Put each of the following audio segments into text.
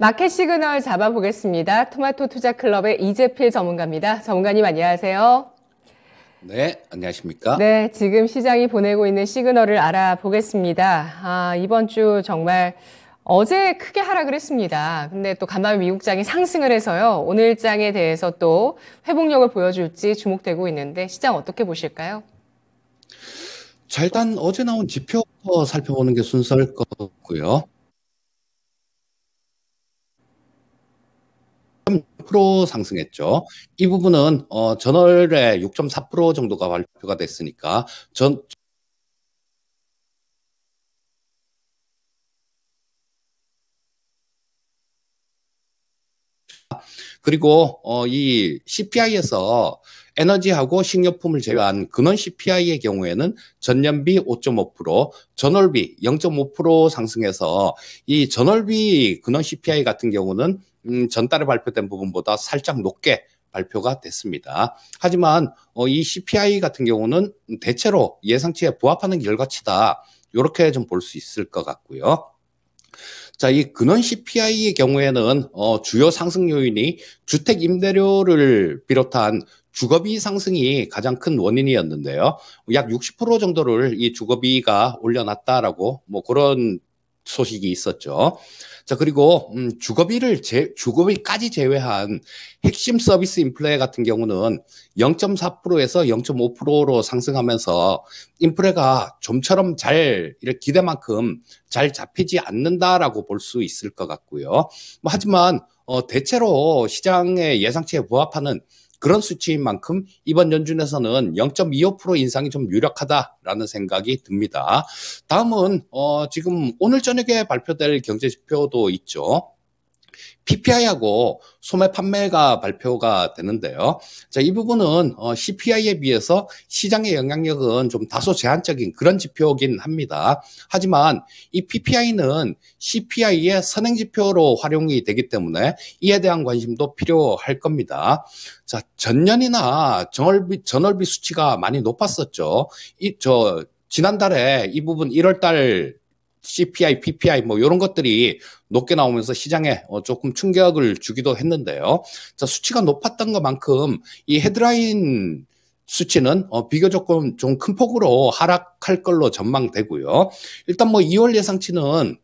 마켓 시그널 잡아보겠습니다. 토마토 투자 클럽의 이재필 전문가입니다. 전문가님 안녕하세요. 네, 안녕하십니까? 네, 지금 시장이 보내고 있는 시그널을 알아보겠습니다. 아, 이번 주 정말 어제 크게 하락을 했습니다. 근데 또 간밤에 미국장이 상승을 해서요. 오늘장에 대해서 또 회복력을 보여줄지 주목되고 있는데 시장 어떻게 보실까요? 자, 일단 어제 나온 지표 살펴보는 게 순서일 것 같고요. 3% 상승했죠. 이 부분은 어, 전월에 6.4% 정도가 발표가 됐으니까 전 그리고 어, 이 CPI에서 에너지하고 식료품을 제외한 근원 CPI의 경우에는 전년비 5.5%, 전월비 0.5% 상승해서 이 전월비 근원 CPI 같은 경우는 음, 전달에 발표된 부분보다 살짝 높게 발표가 됐습니다. 하지만 어, 이 CPI 같은 경우는 대체로 예상치에 부합하는 결과치다. 이렇게 좀 볼 수 있을 것 같고요. 자, 이 근원 CPI의 경우에는 어, 주요 상승 요인이 주택 임대료를 비롯한 주거비 상승이 가장 큰 원인이었는데요. 약 60% 정도를 이 주거비가 올려놨다라고 뭐 그런 소식이 있었죠. 자, 그리고 음, 주거비를 제, 주거비까지 제외한 핵심 서비스 인플레 같은 경우는 0.4%에서 0.5%로 상승하면서 인플레가 좀처럼 잘 기대만큼 잘 잡히지 않는다라고 볼 수 있을 것 같고요. 뭐, 하지만 어, 대체로 시장의 예상치에 부합하는 그런 수치인 만큼 이번 연준에서는 0.25% 인상이 좀 유력하다라는 생각이 듭니다. 다음은 어, 지금 오늘 저녁에 발표될 경제 지표도 있죠. PPI하고 소매 판매가 발표가 되는데요. 자, 이 부분은 어, CPI에 비해서 시장의 영향력은 좀 다소 제한적인 그런 지표긴 합니다. 하지만 이 PPI는 CPI의 선행 지표로 활용이 되기 때문에 이에 대한 관심도 필요할 겁니다. 자, 전년이나 전월비, 전월비 수치가 많이 높았었죠. 이, 저, 지난달에 이 부분 1월 달 CPI, PPI 뭐 이런 것들이 높게 나오면서 시장에 어 조금 충격을 주기도 했는데요. 자, 수치가 높았던 것만큼 이 헤드라인 수치는 어 비교적 좀 큰 폭으로 하락할 걸로 전망되고요. 일단 뭐 2월 예상치는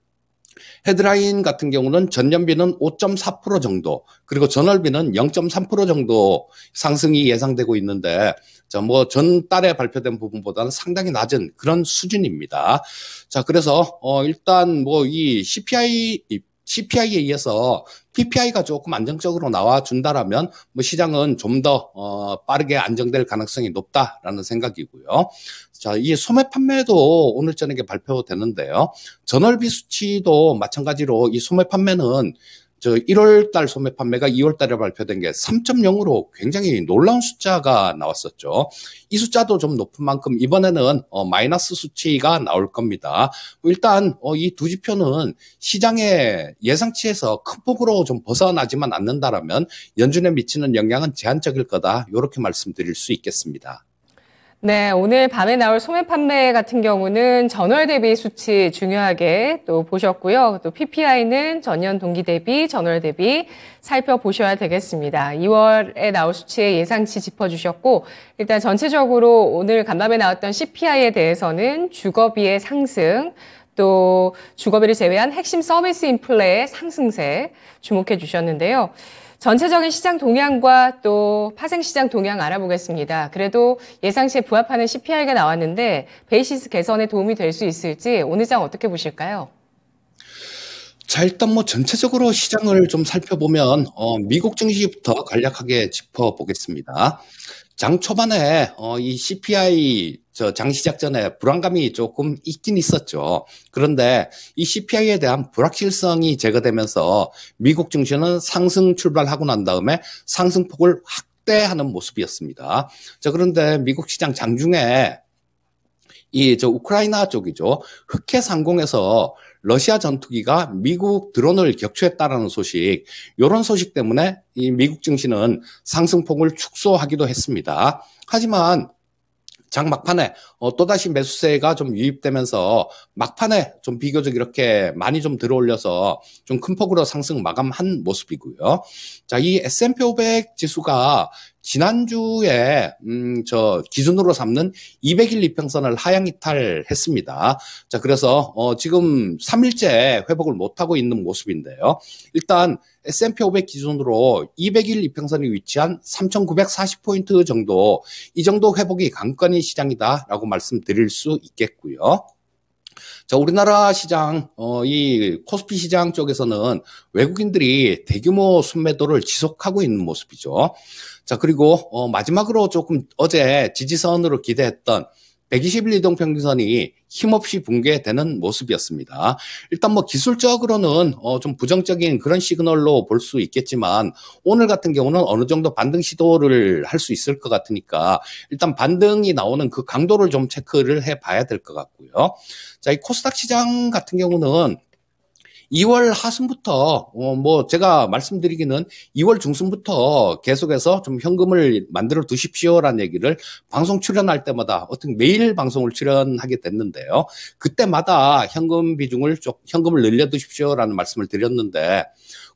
헤드라인 같은 경우는 전년비는 5.4% 정도, 그리고 전월비는 0.3% 정도 상승이 예상되고 있는데 자, 뭐 전달에 발표된 부분보다는 상당히 낮은 그런 수준입니다. 자, 그래서 어 일단 뭐 이 CPI CPI에 의해서 PPI가 조금 안정적으로 나와준다라면 뭐 시장은 좀 더 어, 빠르게 안정될 가능성이 높다라는 생각이고요. 자, 이 소매 판매도 오늘 저녁에 발표되는데요. 전월비 수치도 마찬가지로 이 소매 판매는 저 1월 달 소매 판매가 2월 달에 발표된 게 3.0으로 굉장히 놀라운 숫자가 나왔었죠. 이 숫자도 좀 높은 만큼 이번에는 어, 마이너스 수치가 나올 겁니다. 일단 어, 이 두 지표는 시장의 예상치에서 큰 폭으로 좀 벗어나지만 않는다라면 연준에 미치는 영향은 제한적일 거다. 이렇게 말씀드릴 수 있겠습니다. 네, 오늘 밤에 나올 소매 판매 같은 경우는 전월 대비 수치 중요하게 또 보셨고요. 또 PPI는 전년 동기 대비, 전월 대비 살펴보셔야 되겠습니다. 2월에 나올 수치의 예상치 짚어주셨고, 일단 전체적으로 오늘 간밤에 나왔던 CPI에 대해서는 주거비의 상승, 또 주거비를 제외한 핵심 서비스 인플레의 상승세 주목해 주셨는데요. 전체적인 시장 동향과 또 파생 시장 동향 알아보겠습니다. 그래도 예상치에 부합하는 CPI가 나왔는데 베이시스 개선에 도움이 될 수 있을지 오늘 장 어떻게 보실까요? 자, 일단 뭐 전체적으로 시장을 좀 살펴보면 어, 미국 증시부터 간략하게 짚어보겠습니다. 장 초반에 어, 이 CPI 저장 시작 전에 불안감이 조금 있긴 있었죠. 그런데 이 CPI에 대한 불확실성이 제거되면서 미국 증시는 상승 출발하고 난 다음에 상승폭을 확대하는 모습이었습니다. 자, 그런데 미국 시장 장중에 이 저 우크라이나 쪽이죠. 흑해 상공에서 러시아 전투기가 미국 드론을 격추했다라는 소식, 이런 소식 때문에 이 미국 증시는 상승폭을 축소하기도 했습니다. 하지만 장 막판에 어, 또다시 매수세가 좀 유입되면서 막판에 좀 비교적 이렇게 많이 좀 들어올려서 좀 큰 폭으로 상승 마감한 모습이고요. 자, 이 S&P 500 지수가 지난주에 음, 저 기준으로 삼는 200일 이평선을 하향 이탈했습니다. 자, 그래서 어, 지금 3일째 회복을 못 하고 있는 모습인데요. 일단 S&P 500 기준으로 200일 이평선이 위치한 3,940포인트 정도 이 정도 회복이 강건인 시장이다라고 말씀드릴 수 있겠고요. 자, 우리나라 시장, 어, 이 코스피 시장 쪽에서는 외국인들이 대규모 순매도를 지속하고 있는 모습이죠. 자, 그리고 어, 마지막으로 조금 어제 지지선으로 기대했던 1 2 1 이동 평균선이 힘없이 붕괴되는 모습이었습니다. 일단 뭐 기술적으로는 어좀 부정적인 그런 시그널로 볼 수 있겠지만 오늘 같은 경우는 어느 정도 반등 시도를 할 수 있을 것 같으니까 일단 반등이 나오는 그 강도를 좀 체크를 해 봐야 될 것 같고요. 자, 이 코스닥 시장 같은 경우는 2월 하순부터 어, 뭐 제가 말씀드리기는 2월 중순부터 계속해서 좀 현금을 만들어 두십시오라는 얘기를 방송 출연할 때마다 어떤 매일 방송을 출연하게 됐는데요. 그때마다 현금 비중을 쪽 현금을 늘려 두십시오라는 말씀을 드렸는데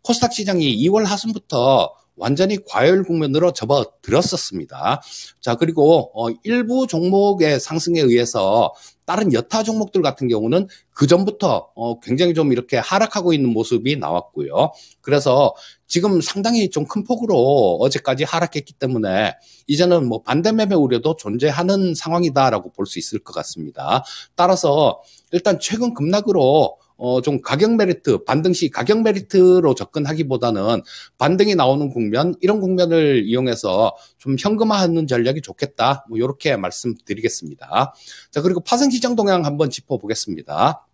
코스닥 시장이 2월 하순부터 완전히 과열 국면으로 접어들었었습니다. 자, 그리고 어, 일부 종목의 상승에 의해서 다른 여타 종목들 같은 경우는 그 전부터 어, 굉장히 좀 이렇게 하락하고 있는 모습이 나왔고요. 그래서 지금 상당히 좀 큰 폭으로 어제까지 하락했기 때문에 이제는 뭐 반대 매매 우려도 존재하는 상황이다라고 볼 수 있을 것 같습니다. 따라서 일단 최근 급락으로 어, 좀 가격 메리트, 반등 시 가격 메리트로 접근하기보다는 반등이 나오는 국면, 이런 국면을 이용해서 좀 현금화하는 전략이 좋겠다. 뭐, 이렇게 말씀드리겠습니다. 자, 그리고 파생시장 동향 한번 짚어보겠습니다.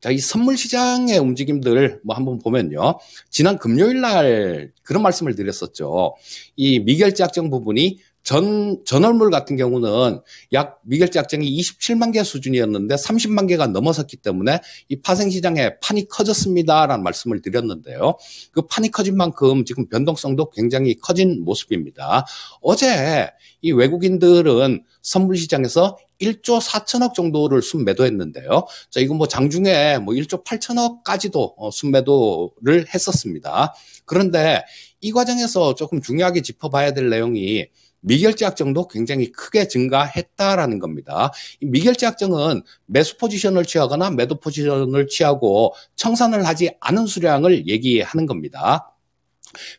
자, 이 선물 시장의 움직임들 뭐 한번 보면요. 지난 금요일 날 그런 말씀을 드렸었죠. 이 미결제 약정 부분이 전, 전월물 같은 경우는 약 미결제 약정이 27만 개 수준이었는데 30만 개가 넘어섰기 때문에 이 파생시장에 판이 커졌습니다라는 말씀을 드렸는데요. 그 판이 커진 만큼 지금 변동성도 굉장히 커진 모습입니다. 어제 이 외국인들은 선물시장에서 1조 4천억 정도를 순매도했는데요. 자, 이건 뭐 장중에 뭐 1조 8천억까지도 어, 순매도를 했었습니다. 그런데 이 과정에서 조금 중요하게 짚어봐야 될 내용이 미결제 약정도 굉장히 크게 증가했다라는 겁니다. 미결제 약정은 매수 포지션을 취하거나 매도 포지션을 취하고 청산을 하지 않은 수량을 얘기하는 겁니다.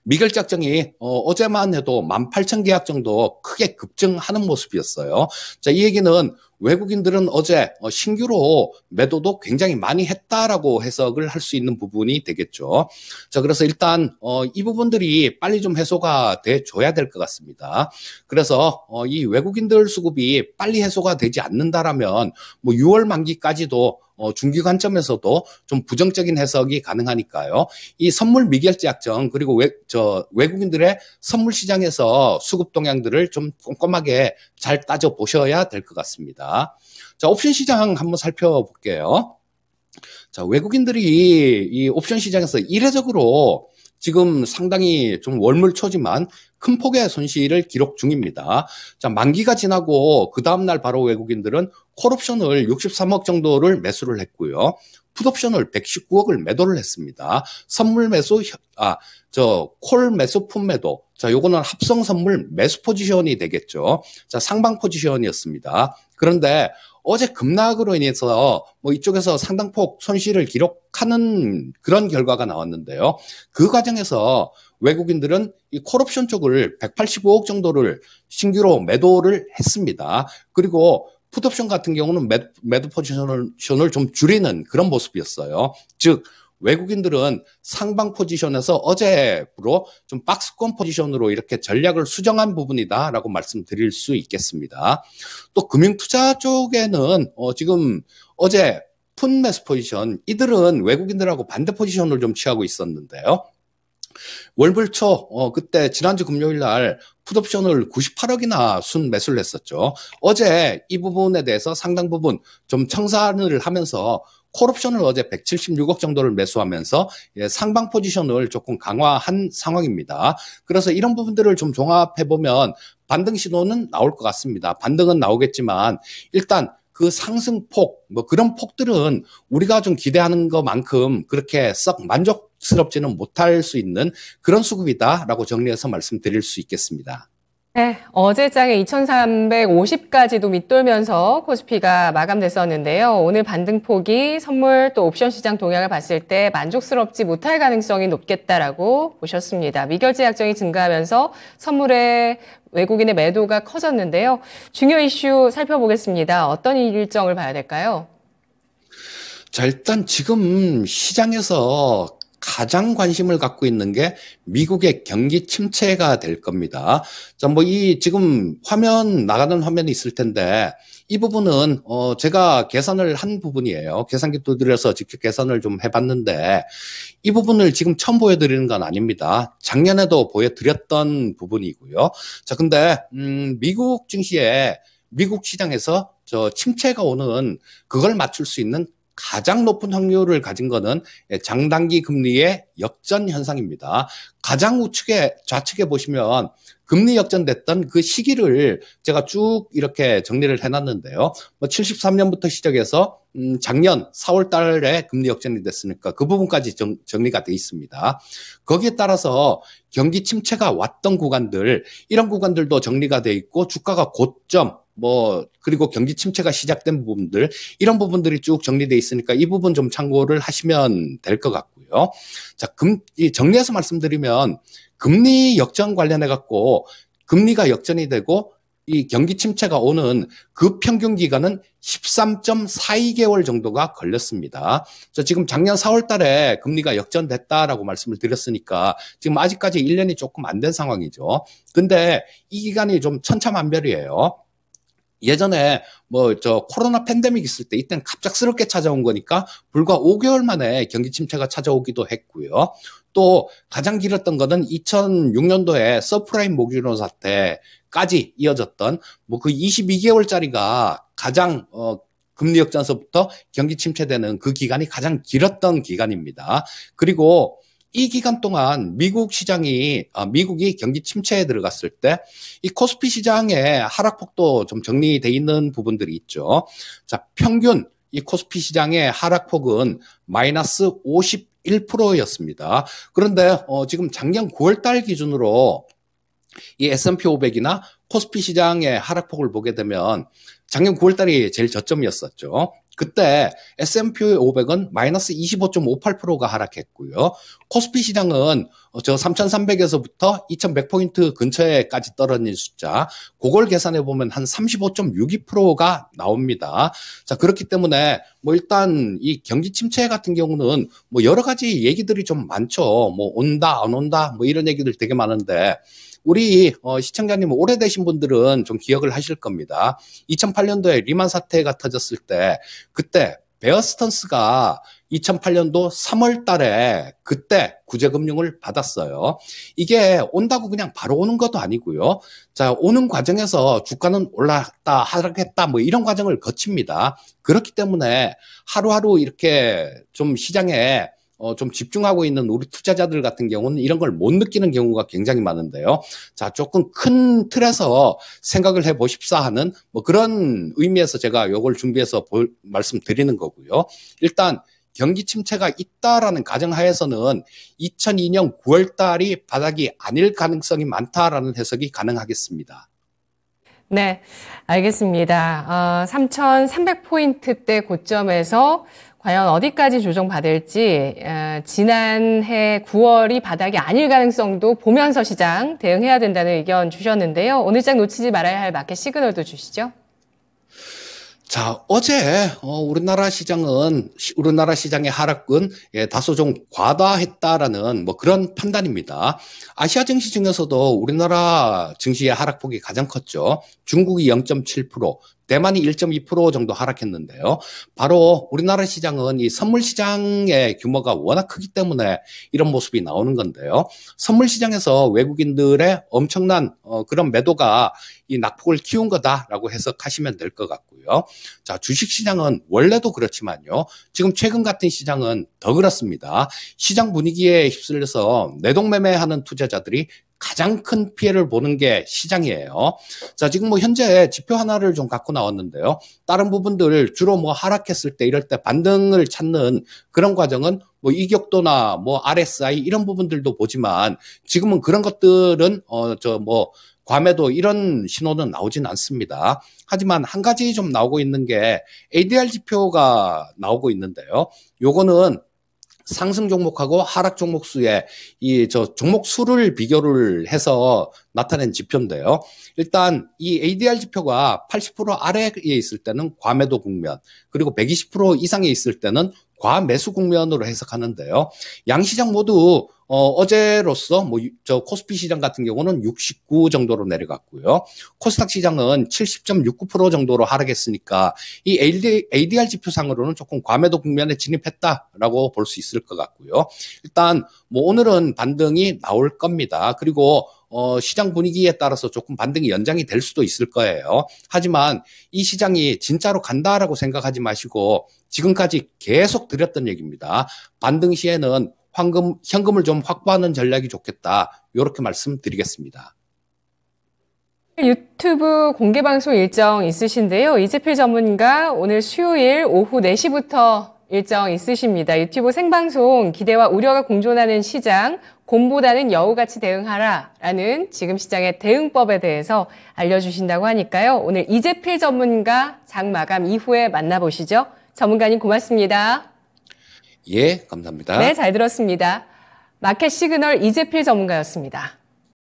미결작정이 제 어, 제만 해도 18,000계약 정도 크게 급증하는 모습이었어요. 자, 이 얘기는 외국인들은 어제 어, 신규로 매도도 굉장히 많이 했다라고 해석을 할 수 있는 부분이 되겠죠. 자, 그래서 일단 어, 이 부분들이 빨리 좀 해소가 돼 줘야 될 것 같습니다. 그래서 어, 이 외국인들 수급이 빨리 해소가 되지 않는다라면 뭐 6월 만기까지도 어, 중기 관점에서도 좀 부정적인 해석이 가능하니까요. 이 선물 미결제 약정 그리고 외, 저 외국인들의 선물 시장에서 수급 동향들을 좀 꼼꼼하게 잘 따져보셔야 될 것 같습니다. 자, 옵션 시장 한번 살펴볼게요. 자, 외국인들이 이 옵션 시장에서 이례적으로 지금 상당히 좀 월물초지만 큰 폭의 손실을 기록 중입니다. 자, 만기가 지나고 그 다음날 바로 외국인들은 콜옵션을 63억 정도를 매수를 했고요. 풋옵션을 119억을 매도를 했습니다. 선물 매수 아저 콜 매수 품매도 자 요거는 합성 선물 매수 포지션이 되겠죠. 자 상방 포지션이었습니다. 그런데 어제 급락으로 인해서 뭐 이쪽에서 상당폭 손실을 기록하는 그런 결과가 나왔는데요. 그 과정에서 외국인들은 이 콜옵션 쪽을 185억 정도를 신규로 매도를 했습니다. 그리고 푸드옵션 같은 경우는 매드, 매드 포지션을 좀 줄이는 그런 모습이었어요. 즉 외국인들은 상방 포지션에서 어제로 부좀 박스권 포지션으로 이렇게 전략을 수정한 부분이다라고 말씀드릴 수 있겠습니다. 또 금융투자 쪽에는 어, 지금 어제 푼매스 포지션 이들은 외국인들하고 반대 포지션을 좀 취하고 있었는데요. 월불초 어, 그때 지난주 금요일 날 풋옵션을 98억이나 순 매수를 했었죠. 어제 이 부분에 대해서 상당 부분 좀 청산을 하면서 콜옵션을 어제 176억 정도를 매수하면서 예, 상방 포지션을 조금 강화한 상황입니다. 그래서 이런 부분들을 좀 종합해 보면 반등 신호는 나올 것 같습니다. 반등은 나오겠지만 일단 그 상승폭 뭐 그런 폭들은 우리가 좀 기대하는 것만큼 그렇게 썩 만족스럽지는 못할 수 있는 그런 수급이다라고 정리해서 말씀드릴 수 있겠습니다. 네, 어제장에 2,350까지도 밑돌면서 코스피가 마감됐었는데요. 오늘 반등폭이 선물 또 옵션 시장 동향을 봤을 때 만족스럽지 못할 가능성이 높겠다라고 보셨습니다. 미결제 약정이 증가하면서 선물에 외국인의 매도가 커졌는데요. 중요 이슈 살펴보겠습니다. 어떤 일정을 봐야 될까요? 자, 일단 지금 시장에서 가장 관심을 갖고 있는 게 미국의 경기 침체가 될 겁니다. 자, 뭐이 지금 화면 나가는 화면이 있을 텐데 이 부분은 어 제가 계산을 한 부분이에요. 계산기 도드려서 직접 계산을 좀 해봤는데 이 부분을 지금 처음 보여드리는 건 아닙니다. 작년에도 보여드렸던 부분이고요. 자, 근데 음 미국 증시에 미국 시장에서 저 침체가 오는 그걸 맞출 수 있는 가장 높은 확률을 가진 것은 장단기 금리의 역전 현상입니다. 가장 우측에 좌측에 보시면 금리 역전됐던 그 시기를 제가 쭉 이렇게 정리를 해놨는데요. 뭐 73년부터 시작해서 음, 작년 4월 달에 금리 역전이 됐으니까 그 부분까지 정, 정리가 돼 있습니다. 거기에 따라서 경기 침체가 왔던 구간들, 이런 구간들도 정리가 돼 있고 주가가 고점, 뭐 그리고 경기 침체가 시작된 부분들 이런 부분들이 쭉 정리돼 있으니까 이 부분 좀 참고를 하시면 될 것 같고요. 자, 금 정리해서 말씀드리면 금리 역전 관련해 갖고 금리가 역전이 되고 이 경기 침체가 오는 그 평균 기간은 13.42개월 정도가 걸렸습니다. 저 지금 작년 4월 달에 금리가 역전됐다라고 말씀을 드렸으니까 지금 아직까지 1년이 조금 안 된 상황이죠. 근데 이 기간이 좀 천차만별이에요. 예전에 뭐 저 코로나 팬데믹 있을 때 이때는 갑작스럽게 찾아온 거니까 불과 5개월 만에 경기 침체가 찾아오기도 했고요. 또 가장 길었던 거는 2006년도에 서프라임 모기론 사태까지 이어졌던 뭐 그 22개월짜리가 가장 어 금리 역전서부터 경기 침체되는 그 기간이 가장 길었던 기간입니다. 그리고 이 기간 동안 미국 시장이 아, 미국이 경기 침체에 들어갔을 때 이 코스피 시장의 하락폭도 좀 정리돼 있는 부분들이 있죠. 자, 평균 이 코스피 시장의 하락폭은 마이너스 51%였습니다. 그런데 어, 지금 작년 9월 달 기준으로 이 S&P 500이나 코스피 시장의 하락폭을 보게 되면 작년 9월 달이 제일 저점이었었죠. 그때 S&P 500은 마이너스 25.58%가 하락했고요. 코스피 시장은 어, 저 3,300에서부터 2,100포인트 근처에까지 떨어진 숫자, 그걸 계산해 보면 한 35.62%가 나옵니다. 자, 그렇기 때문에 뭐 일단 이 경기 침체 같은 경우는 뭐 여러 가지 얘기들이 좀 많죠. 뭐 온다, 안 온다, 뭐 이런 얘기들 되게 많은데 우리 어, 시청자님 오래되신 분들은 좀 기억을 하실 겁니다. 2008년도에 리만 사태가 터졌을 때 그때 베어스턴스가 2008년도 3월 달에 그때 구제금융을 받았어요. 이게 온다고 그냥 바로 오는 것도 아니고요. 자, 오는 과정에서 주가는 올랐다, 하락했다, 뭐 이런 과정을 거칩니다. 그렇기 때문에 하루하루 이렇게 좀 시장에 어, 좀 집중하고 있는 우리 투자자들 같은 경우는 이런 걸 못 느끼는 경우가 굉장히 많은데요. 자, 조금 큰 틀에서 생각을 해 보십사 하는 뭐 그런 의미에서 제가 요걸 준비해서 볼, 말씀드리는 거고요. 일단 경기 침체가 있다라는 가정하에서는 2002년 9월 달이 바닥이 아닐 가능성이 많다라는 해석이 가능하겠습니다. 네, 알겠습니다. 어, 3,300포인트 대 고점에서 과연 어디까지 조정받을지 어, 지난해 9월이 바닥이 아닐 가능성도 보면서 시장 대응해야 된다는 의견 주셨는데요. 오늘 장 놓치지 말아야 할 마켓 시그널도 주시죠. 자, 어제 어, 우리나라 시장은 우리나라 시장의 하락은 예, 다소 좀 과다했다라는 뭐 그런 판단입니다. 아시아 증시 중에서도 우리나라 증시의 하락폭이 가장 컸죠. 중국이 0.7%, 대만이 1.2% 정도 하락했는데요. 바로 우리나라 시장은 이 선물 시장의 규모가 워낙 크기 때문에 이런 모습이 나오는 건데요. 선물 시장에서 외국인들의 엄청난 어, 그런 매도가 이 낙폭을 키운 거다라고 해석하시면 될 것 같고요. 자, 주식 시장은 원래도 그렇지만요. 지금 최근 같은 시장은 더 그렇습니다. 시장 분위기에 휩쓸려서 내동매매하는 투자자들이 가장 큰 피해를 보는 게 시장이에요. 자, 지금 뭐 현재 지표 하나를 좀 갖고 나왔는데요. 다른 부분들 주로 뭐 하락했을 때 이럴 때 반등을 찾는 그런 과정은 뭐 이격도나 뭐 RSI 이런 부분들도 보지만 지금은 그런 것들은 어저 뭐 과매도 이런 신호는 나오진 않습니다. 하지만 한 가지 좀 나오고 있는 게 ADR 지표가 나오고 있는데요. 요거는 상승 종목하고 하락 종목 수의 이저 종목 수를 비교를 해서 나타낸 지표인데요. 일단 이 ADR 지표가 80% 아래에 있을 때는 과매도 국면, 그리고 120% 이상에 있을 때는 과매수 국면으로 해석하는데요. 양 시장 모두 어, 어제로서 뭐 저 코스피 시장 같은 경우는 69 정도로 내려갔고요. 코스닥 시장은 70.69% 정도로 하락했으니까 이 AD, ADR 지표상으로는 조금 과매도 국면에 진입했다라고 볼 수 있을 것 같고요. 일단 뭐 오늘은 반등이 나올 겁니다. 그리고 어, 시장 분위기에 따라서 조금 반등이 연장이 될 수도 있을 거예요. 하지만 이 시장이 진짜로 간다라고 생각하지 마시고 지금까지 계속 드렸던 얘기입니다. 반등 시에는 황금, 현금을 좀 확보하는 전략이 좋겠다. 이렇게 말씀드리겠습니다. 유튜브 공개 방송 일정 있으신데요. 이재필 전문가 오늘 수요일 오후 4시부터 일정 있으십니다. 유튜브 생방송 기대와 우려가 공존하는 시장, 곰보다는 여우같이 대응하라라는 지금 시장의 대응법에 대해서 알려주신다고 하니까요. 오늘 이재필 전문가 장 마감 이후에 만나보시죠. 전문가님 고맙습니다. 예, 감사합니다. 네, 잘 들었습니다. 마켓 시그널 이재필 전문가였습니다.